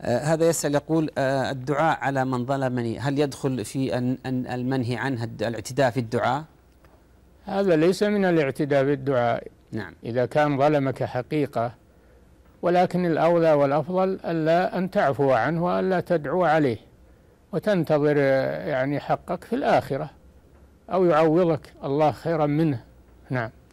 آه، هذا يسأل يقول آه، الدعاء على من ظلمني هل يدخل في المنهي عنه الاعتداء في الدعاء هذا ليس من الاعتداء بالدعاء نعم إذا كان ظلمك حقيقة ولكن الأولى والأفضل ألا أن تعفو عنه وألا تدعو عليه وتنتظر آه، يعني حقك في الآخرة أو يعوضك الله خيرا منه نعم